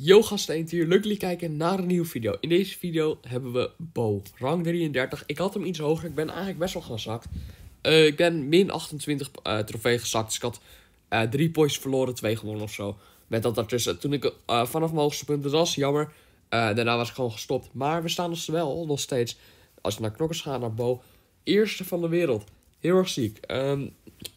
Yo gasten hier, leuk jullie kijken naar een nieuwe video. In deze video hebben we Bo, rang 33. Ik had hem iets hoger, ik ben eigenlijk best wel gezakt. Eh, ik ben min 28 eh, trofee gezakt, dus ik had uh, eh, 3 points verloren, 2 gewonnen of zo. Met dat daartussen. Toen ik vanaf mijn hoogste punten was, jammer. daarna was ik gewoon gestopt. Maar we staan dus wel nog steeds, als we naar knokkers gaan, naar Bo, eerste van de wereld. Heel erg ziek. Ehm,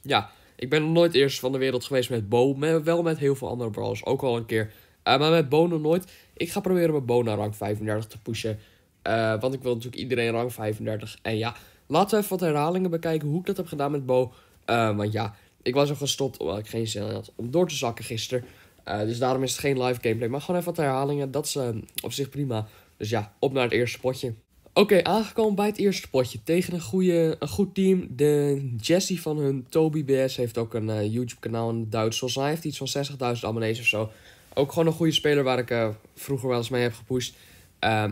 ja, ik ben nog nooit eerste van de wereld geweest met Bo, maar wel met heel veel andere brawlers. Ook al een keer eh, maar met Bono nooit. Ik ga proberen mijn Bono rank 35 te pushen. Eh, want ik wil natuurlijk iedereen rank 35. En ja, laten we even wat herhalingen bekijken hoe ik dat heb gedaan met Bo. Eh, want ja, ik was al gestopt omdat ik geen zin had om door te zakken gisteren. dus daarom is het geen live gameplay. Maar gewoon even wat herhalingen. Dat is ehm, op zich prima. Dus ja, op naar het eerste potje. Oké, aangekomen bij het eerste potje. Tegen een, goede, een goed team. De Jesse van hun Toby BS heeft ook een YouTube kanaal in het Duits. Hij heeft iets van 60.000 abonnees of zo ook gewoon een goede speler waar ik eh, vroeger wel eens mee heb gepusht. Ehm,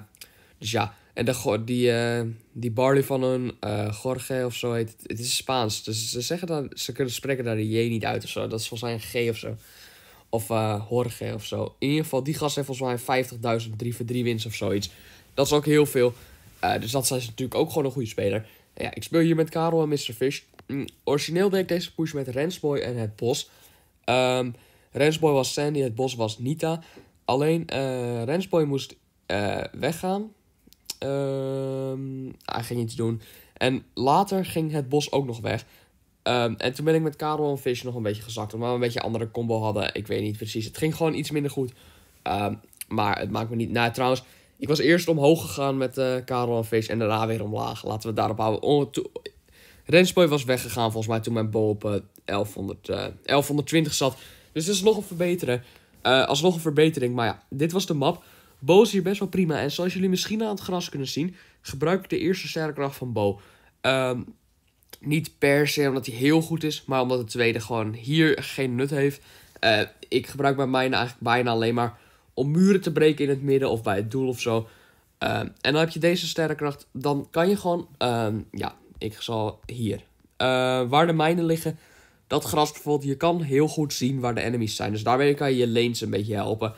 dus ja, en de, die, eh, die Barley van hun, eh, Jorge of zo heet het. is Spaans, dus ze, zeggen dat, ze kunnen spreken daar de J niet uit of zo. Dat is volgens mij een G of zo. Of Jorge of zo. In ieder geval, die gast heeft volgens mij 50.000 3 voor 3 wins of zoiets. Dat is ook heel veel. dus dat zijn ze natuurlijk ook gewoon een goede speler. ja, ik speel hier met Karel en Mr. Fish. Mm, origineel deed ik deze push met Rensboy en het Bos. Ehm, Rensboy was Sandy, het bos was Nita. Alleen uh, Rensboy moest eh, weggaan. Ehm, hij ging iets doen. En later ging het bos ook nog weg. Ehm, en toen ben ik met Karel en Fish nog een beetje gezakt. Omdat we een beetje een andere combo hadden. Ik weet niet precies. Het ging gewoon iets minder goed. Ehm, maar het maakt me niet... Nou, trouwens... Ik was eerst omhoog gegaan met uh, Karel en Fish. En daarna weer omlaag. Laten we daarop houden. Rensboy was weggegaan volgens mij toen mijn bol op 1100, 1120 zat. Dus dat is nog een verbeteren. Eh, als nog een verbetering. Maar ja, dit was de map. Bo is hier best wel prima. En zoals jullie misschien aan het gras kunnen zien, gebruik ik de eerste sterrenkracht van Bo. Ehm, niet per se omdat hij heel goed is, maar omdat de tweede gewoon hier geen nut heeft. Eh, ik gebruik bij mijnen eigenlijk bijna alleen maar om muren te breken in het midden of bij het doel of zo. Ehm, en dan heb je deze sterrenkracht. Dan kan je gewoon. Ehm, ja, ik zal hier. Eh, waar de mijnen liggen, dat gras bijvoorbeeld, je kan heel goed zien waar de enemies zijn. Dus daarmee kan je je lanes een beetje helpen.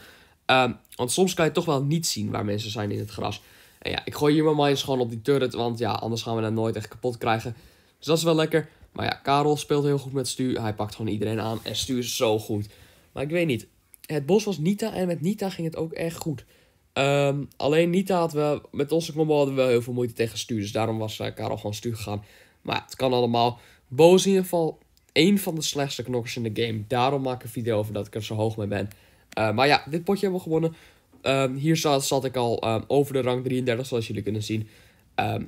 Ehm, want soms kan je toch wel niet zien waar mensen zijn in het gras. En ja, ik gooi hier mijn mines gewoon op die turret, want ja, anders gaan we dat nooit echt kapot krijgen. Dus dat is wel lekker. Maar ja, Karel speelt heel goed met Stu. Hij pakt gewoon iedereen aan en Stu is zo goed. Maar ik weet niet. Het bos was Nita en met Nita ging het ook echt goed. Ehm, alleen Nita had wel, met onze combo hadden we wel heel veel moeite tegen Stu. Dus daarom was eh, Karel gewoon Stu gegaan. Maar ja, het kan allemaal. Boos in ieder geval één van de slechtste knokkers in de game. Daarom maak ik een video over dat ik er zo hoog mee ben. Eh, maar ja, dit potje hebben we gewonnen. Ehm, hier zat, zat, ik al ehm, over de rang 33, zoals jullie kunnen zien. Ehm,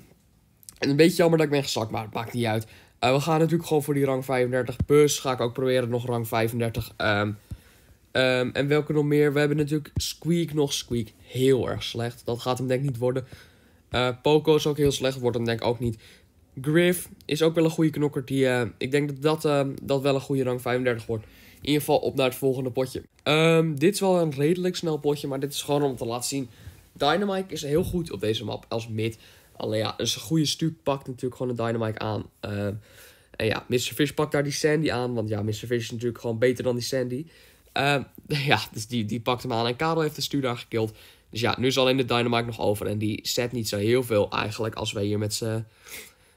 en een beetje jammer dat ik ben gezakt, maar het maakt niet uit. Eh, we gaan natuurlijk gewoon voor die rang 35. Bus ga ik ook proberen, nog rang 35. en welke nog meer? We hebben natuurlijk Squeak nog. Squeak heel erg slecht. Dat gaat hem denk ik niet worden. Uh, eh, Poco is ook heel slecht, wordt hem denk ik ook niet. Griff is ook wel een goede knokker. Die, eh, ik denk dat dat, eh, dat wel een goede rang 35 wordt. In ieder geval op naar het volgende potje. Ehm, dit is wel een redelijk snel potje, maar dit is gewoon om te laten zien. Dynamite is heel goed op deze map als mid. Alleen ja, een goede stuur pakt natuurlijk gewoon de Dynamite aan. Ehm, en ja, Mr. Fish pakt daar die Sandy aan. Want ja, Mr. Fish is natuurlijk gewoon beter dan die Sandy. Ehm, ja, dus die, die pakt hem aan. En Karel heeft de stuur daar gekild. Dus ja, nu is alleen de Dynamite nog over. En die zet niet zo heel veel eigenlijk als wij hier met z'n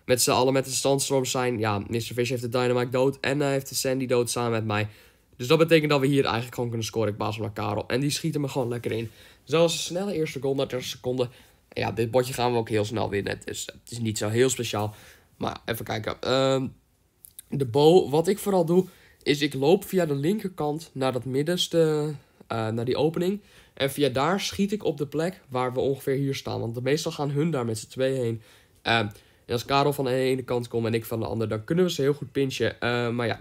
met z'n allen met de standstorm zijn. Ja, Mr. Fish heeft de Dynamite dood en hij heeft de Sandy dood samen met mij. Dus dat betekent dat we hier eigenlijk gewoon kunnen scoren. Ik baas op naar Karel. En die schieten me gewoon lekker in. zelfs dus een snelle eerste seconde 30 seconden. ja, dit botje gaan we ook heel snel winnen. dus het is niet zo heel speciaal. Maar even kijken. Ehm, de bow, wat ik vooral doe, is ik loop via de linkerkant naar dat middenste, eh, naar die opening. En via daar schiet ik op de plek waar we ongeveer hier staan. Want meestal gaan hun daar met z'n twee heen. Ehm, en als Karel van de ene kant komt en ik van de andere, dan kunnen we ze heel goed pinchen. Eh, maar ja,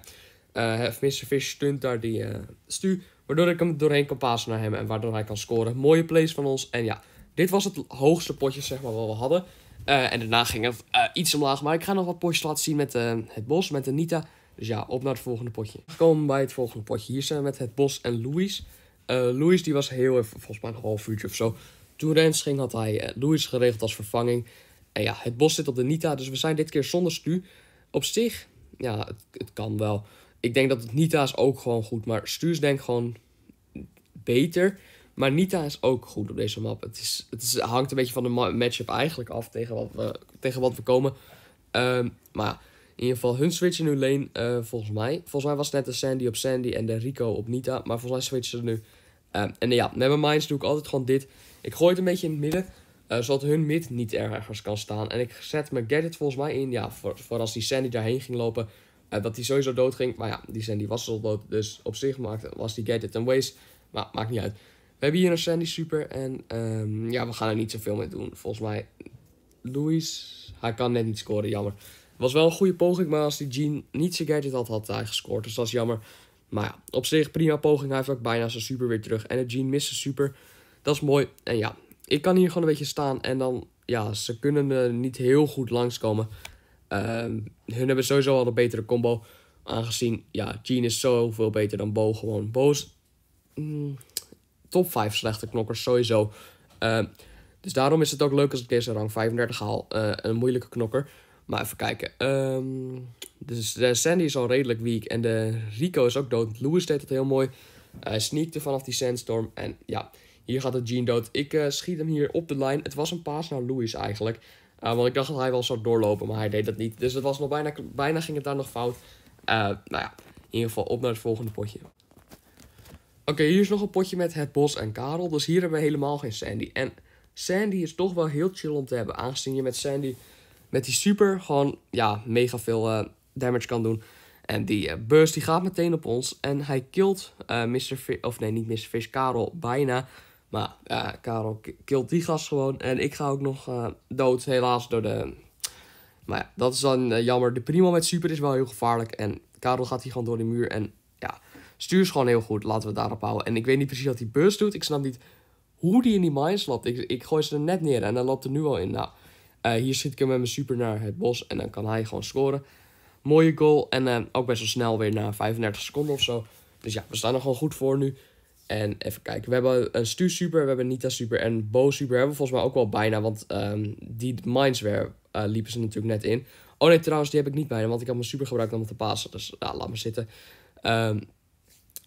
uh, eh, Mr. Fish stunt daar die uh, eh, Stu, waardoor ik hem doorheen kan pasen naar hem en waardoor hij kan scoren. Mooie plays van ons. En ja, dit was het hoogste potje zeg maar wat we hadden. en daarna ging het iets omlaag. Maar ik ga nog wat potjes laten zien met het bos, met Anita. Dus ja, op naar het volgende potje. We komen bij het volgende potje. Hier zijn we met het bos en Louis. Louis die was heel even, volgens mij een half uurtje of zo. Toen Rens ging had hij Louis geregeld als vervanging. En ja, het bos zit op de Nita, dus we zijn dit keer zonder Stu. Op zich, ja, het, kan wel. Ik denk dat het Nita is ook gewoon goed, maar Stu is denk ik gewoon beter. Maar Nita is ook goed op deze map. Het, is, het hangt een beetje van de matchup eigenlijk af tegen wat we, tegen wat we komen. Um, maar in ieder geval, hun switchen nu lane eh, volgens mij. Volgens mij was het net de Sandy op Sandy en de Rico op Nita. Maar volgens mij switchen ze nu. Ehm, en ja, met mijn minds doe ik altijd gewoon dit. Ik gooi het een beetje in het midden. Eh, zodat hun mid niet ergens kan staan. En ik zet mijn gadget volgens mij in. Ja, voor, voor als die Sandy daarheen ging lopen. Eh, dat die sowieso dood ging. Maar ja, die Sandy was al dood. Dus op zich maakte, was die gadget een waste. Maar maakt niet uit. We hebben hier een Sandy super. En ehm, ja, we gaan er niet zoveel mee doen. Volgens mij. Louis. Hij kan net niet scoren, jammer. Was wel een goede poging. Maar als die Jean niet zijn gadget had, had hij gescoord. Dus dat is jammer. Maar ja, op zich prima poging. Hij heeft ook bijna zijn super weer terug. En de Jean mist zijn super. Dat is mooi. En ja, ik kan hier gewoon een beetje staan en dan, ja, ze kunnen er niet heel goed langskomen. Ehm, hun hebben sowieso al een betere combo. Aangezien, ja, Jean is zoveel beter dan Bo gewoon. bo's mm, top 5 slechte knokkers sowieso. Ehm, dus daarom is het ook leuk als ik deze rang 35 haal. Eh, een moeilijke knokker. Maar even kijken. dus de Sandy is al redelijk weak. En de Rico is ook dood. Louis deed het heel mooi. Hij sneakte vanaf die sandstorm. En ja, hier gaat de Jean dood. Ik eh, schiet hem hier op de lijn. Het was een paas naar Louis eigenlijk. Eh, want ik dacht dat hij wel zou doorlopen, maar hij deed dat niet. Dus het was nog bijna, bijna ging het daar nog fout. Uh, nou ja, in ieder geval op naar het volgende potje. Oké, hier is nog een potje met Het Bos en Karel. Dus hier hebben we helemaal geen Sandy. En Sandy is toch wel heel chill om te hebben. Aangezien je met Sandy, met die super, gewoon ja, mega veel damage kan doen. En die burst die gaat meteen op ons. En hij kilt Mr. Fish, of nee, niet Mr. Fish, Karel bijna. Maar ja, Karel kilt die gast gewoon. En ik ga ook nog eh, dood, helaas, door de... Maar ja, dat is dan eh, jammer. De Primo met Super is wel heel gevaarlijk. En Karel gaat hier gewoon door de muur. En ja, stuur is gewoon heel goed. Laten we het daarop houden. En ik weet niet precies wat die bus doet. Ik snap niet hoe die in die mines loopt. Ik, ik gooi ze er net neer en dan loopt er nu al in. Nou, eh, hier schiet ik hem met mijn super naar het bos. En dan kan hij gewoon scoren. Mooie goal. En ook best wel snel weer na 35 seconden of zo. Dus ja, we staan er gewoon goed voor nu. En even kijken, we hebben een Stu Super, we hebben Nita Super en Bo Super hebben we volgens mij ook wel bijna. Want ehm, die Mindsware eh, liepen ze natuurlijk net in. Oh nee, trouwens, die heb ik niet bijna, want ik had mijn Super gebruikt om te passen Dus nou, laat maar zitten. Ehm,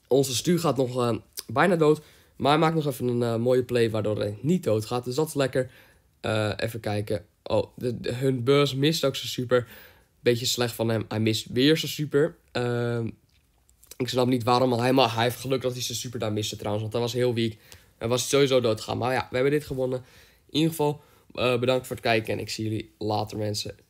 onze Stu gaat nog eh, bijna dood. Maar hij maakt nog even een eh, mooie play waardoor hij niet dood gaat. Dus dat is lekker. even kijken. Oh, de, hun beurs mist ook zo super. Beetje slecht van hem. Hij mist weer zo super. Ehm, ik snap niet waarom, al hij, hij heeft geluk dat hij ze super daar miste trouwens. Want dat was heel week Hij was sowieso doodgaan. Maar ja, we hebben dit gewonnen. In ieder geval, eh, bedankt voor het kijken. En ik zie jullie later mensen.